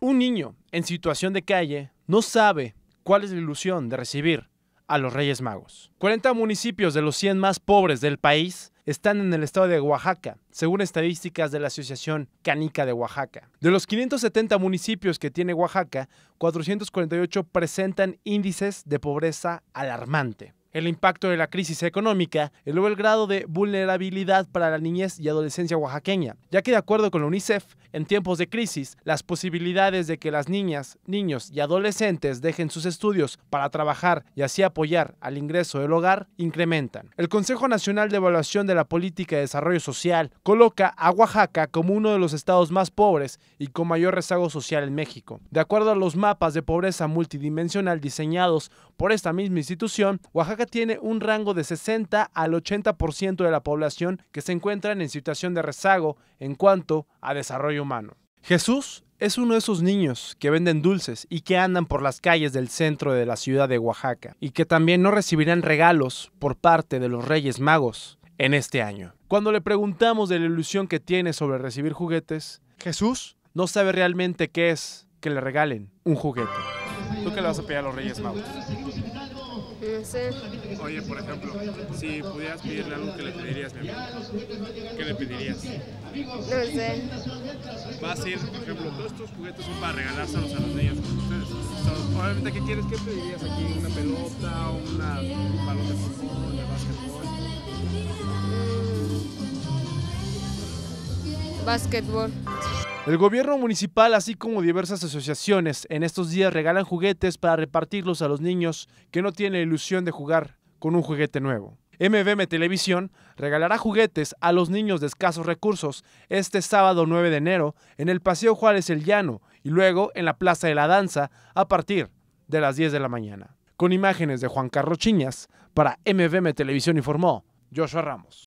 Un niño en situación de calle no sabe cuál es la ilusión de recibir a los Reyes Magos. 40 municipios de los 100 más pobres del país están en el estado de Oaxaca, según estadísticas de la Asociación Canica de Oaxaca. De los 570 municipios que tiene Oaxaca, 448 presentan índices de pobreza alarmante el impacto de la crisis económica elevó el grado de vulnerabilidad para la niñez y adolescencia oaxaqueña, ya que de acuerdo con la UNICEF, en tiempos de crisis, las posibilidades de que las niñas, niños y adolescentes dejen sus estudios para trabajar y así apoyar al ingreso del hogar incrementan. El Consejo Nacional de Evaluación de la Política de Desarrollo Social coloca a Oaxaca como uno de los estados más pobres y con mayor rezago social en México. De acuerdo a los mapas de pobreza multidimensional diseñados por esta misma institución, Oaxaca tiene un rango de 60 al 80% de la población que se encuentran en situación de rezago en cuanto a desarrollo humano. Jesús es uno de esos niños que venden dulces y que andan por las calles del centro de la ciudad de Oaxaca y que también no recibirán regalos por parte de los Reyes Magos en este año. Cuando le preguntamos de la ilusión que tiene sobre recibir juguetes, Jesús no sabe realmente qué es que le regalen un juguete. ¿Tú qué le vas a pedir a los Reyes Magos? No sé. Oye, por ejemplo, si pudieras pedirle algo ¿qué le pedirías, mi amigo, ¿qué le pedirías? No sé. Vas a ir, por ejemplo, todos estos juguetes son para regalárselos a los niños como obviamente, ¿qué quieres? ¿Qué pedirías aquí? ¿Una pelota? Una, ¿Un balón de fútbol? ¿De básquetbol? Mm. Básquetbol. El gobierno municipal, así como diversas asociaciones, en estos días regalan juguetes para repartirlos a los niños que no tienen ilusión de jugar con un juguete nuevo. MVM Televisión regalará juguetes a los niños de escasos recursos este sábado 9 de enero en el Paseo Juárez El Llano y luego en la Plaza de la Danza a partir de las 10 de la mañana. Con imágenes de Juan Carlos Chiñas, para MVM Televisión informó Joshua Ramos.